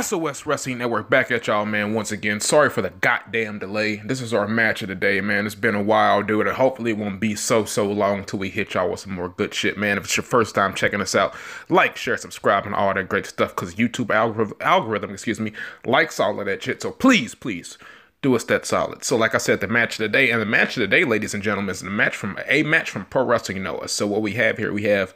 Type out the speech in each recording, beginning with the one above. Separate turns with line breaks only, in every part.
SOS Wrestling Network back at y'all, man, once again. Sorry for the goddamn delay. This is our match of the day, man. It's been a while, dude, and hopefully it won't be so, so long till we hit y'all with some more good shit, man. If it's your first time checking us out, like, share, subscribe, and all that great stuff, because YouTube algorithm, algorithm, excuse me, likes all of that shit. So please, please, do us that solid. So, like I said, the match of the day, and the match of the day, ladies and gentlemen, is a match from a match from Pro Wrestling Noah. So, what we have here, we have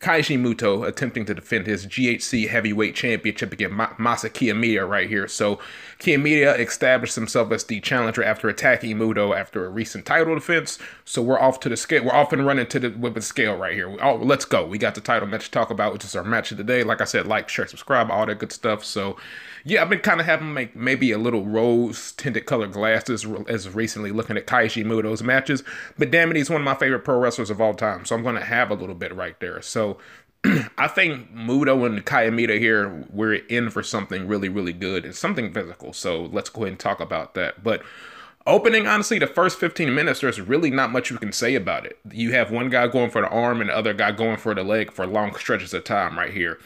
Kaiji Muto attempting to defend his GHC heavyweight championship against Masakia Masa Kiyomiya right here. So Kiyomiya established himself as the challenger after attacking Muto after a recent title defense. So we're off to the scale. We're off and running to the with the scale right here. Oh, let's go. We got the title match to talk about, which is our match of the day. Like I said, like, share, subscribe, all that good stuff. So yeah, I've been kind of having make maybe a little rose tinted color glasses as recently looking at Kaiji Muto's matches. But damn it, he's one of my favorite pro wrestlers of all time. So I'm going to have a little bit right there. So I think Muto and Kayamita here, we're in for something really, really good and something physical. So let's go ahead and talk about that. But opening, honestly, the first 15 minutes, there's really not much you can say about it. You have one guy going for the arm and the other guy going for the leg for long stretches of time right here.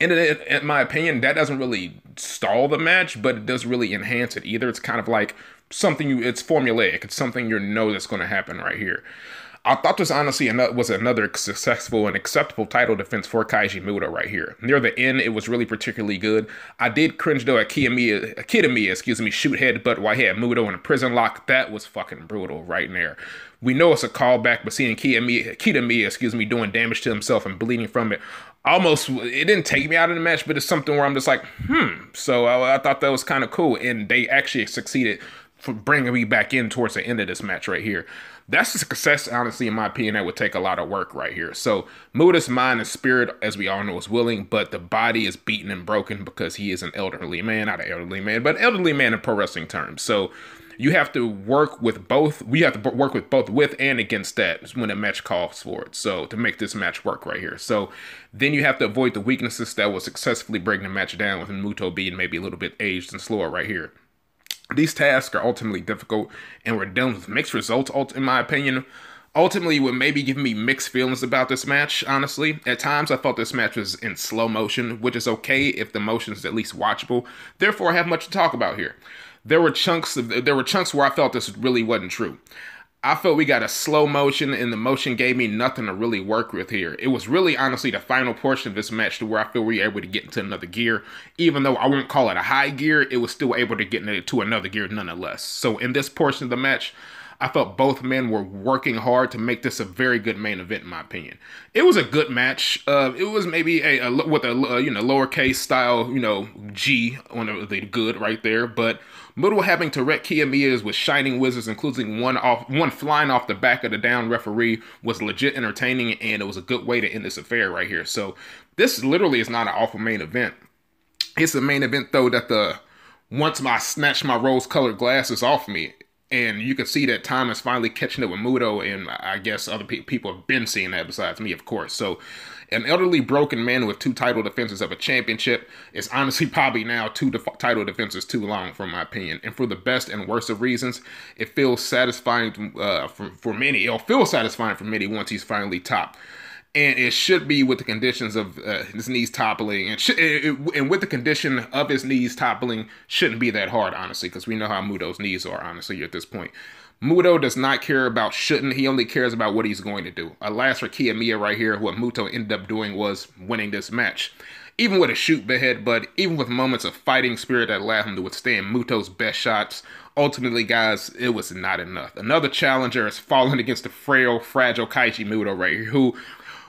And in my opinion, that doesn't really stall the match, but it does really enhance it either. It's kind of like something you, it's formulaic, it's something you know that's going to happen right here. I thought this honestly was another successful and acceptable title defense for Kaiji Muto right here. Near the end, it was really particularly good. I did cringe though at Kiyomiya, Kitamiya, excuse me, shoot headbutt while he had Muto in a prison lock. That was fucking brutal right there. We know it's a callback, but seeing Kiyomiya, Me, excuse me, doing damage to himself and bleeding from it almost it didn't take me out of the match, but it's something where I'm just like, hmm. So I, I thought that was kind of cool, and they actually succeeded bringing me back in towards the end of this match right here. That's a success, honestly, in my opinion, that would take a lot of work right here. So Muda's mind and spirit, as we all know, is willing, but the body is beaten and broken because he is an elderly man, not an elderly man, but elderly man in pro wrestling terms. So you have to work with both. We have to work with both with and against that when a match calls for it. So to make this match work right here. So then you have to avoid the weaknesses that will successfully bring the match down with Muto being maybe a little bit aged and slower right here. These tasks are ultimately difficult and we're dealing with mixed results, in my opinion. Ultimately, would maybe give me mixed feelings about this match, honestly. At times, I felt this match was in slow motion, which is okay if the motion is at least watchable. Therefore, I have much to talk about here. There were chunks of, there were chunks where I felt this really wasn't true. I felt we got a slow motion, and the motion gave me nothing to really work with here. It was really honestly the final portion of this match to where I feel we were able to get into another gear. Even though I will not call it a high gear, it was still able to get into another gear nonetheless. So in this portion of the match, I felt both men were working hard to make this a very good main event, in my opinion. It was a good match. Uh, it was maybe a, a with a uh, you know lowercase style you know G on the, the good right there, but Moodle having to wreck Kiyomiya's with shining wizards, including one off one flying off the back of the down referee, was legit entertaining, and it was a good way to end this affair right here. So this literally is not an awful main event. It's a main event though that the once I snatch my rose colored glasses off me, and you can see that time is finally catching up with Muto, and I guess other pe- people have been seeing that besides me, of course. So, an elderly, broken man with two title defenses of a championship is honestly probably now two def- title defenses too long, from my opinion. And for the best and worst of reasons, it feels satisfying uh, for, for many. It'll feel satisfying for many once he's finally top and it should be with the conditions of uh, his knees toppling, and, sh- and with the condition of his knees toppling, shouldn't be that hard, honestly, because we know how Mudo's knees are, honestly, at this point. Muto does not care about shouldn't. He only cares about what he's going to do. Alas for Kiyomiya right here, what Muto ended up doing was winning this match. Even with a shoot behead, but even with moments of fighting spirit that allowed him to withstand Muto's best shots, ultimately, guys, it was not enough. Another challenger is falling against the frail, fragile Kaiji Muto right here, who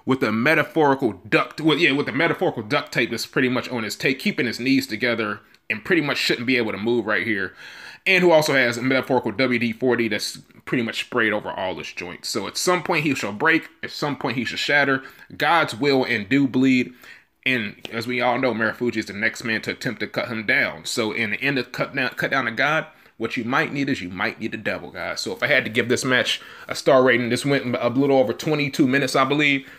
with a metaphorical duct, with, yeah, with a metaphorical duct tape that's pretty much on his tape, keeping his knees together and pretty much shouldn't be able to move right here. And who also has a metaphorical WD-40 that's pretty much sprayed over all his joints. So at some point he shall break, at some point he shall shatter. God's will and do bleed. And as we all know, Marufuji is the next man to attempt to cut him down. So in the end of cut down cut down to God, what you might need is you might need the devil, guys. So if I had to give this match a star rating, this went a little over 22 minutes, I believe.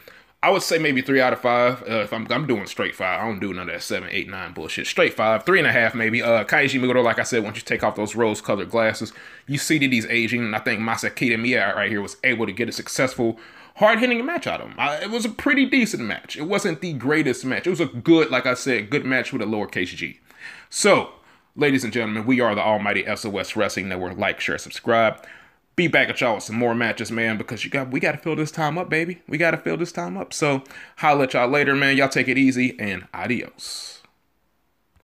I would say maybe three out of five. Uh, if I'm, I'm doing straight five, I don't do none of that seven, eight, nine bullshit. Straight five, three and a half maybe. Uh, Kaiji Muto, like I said, once you take off those rose-colored glasses, you see that he's aging, and I think Masakita Miya right here was able to get a successful, hard-hitting match out of him. I, it was a pretty decent match. It wasn't the greatest match. It was a good, like I said, good match with a lowercase g. So, ladies and gentlemen, we are the almighty SOS Wrestling Network. Like, share, subscribe be back at y'all with some more matches, man, because you got we gotta fill this time up, baby. We gotta fill this time up. So holla at y'all later, man. Y'all take it easy and adios.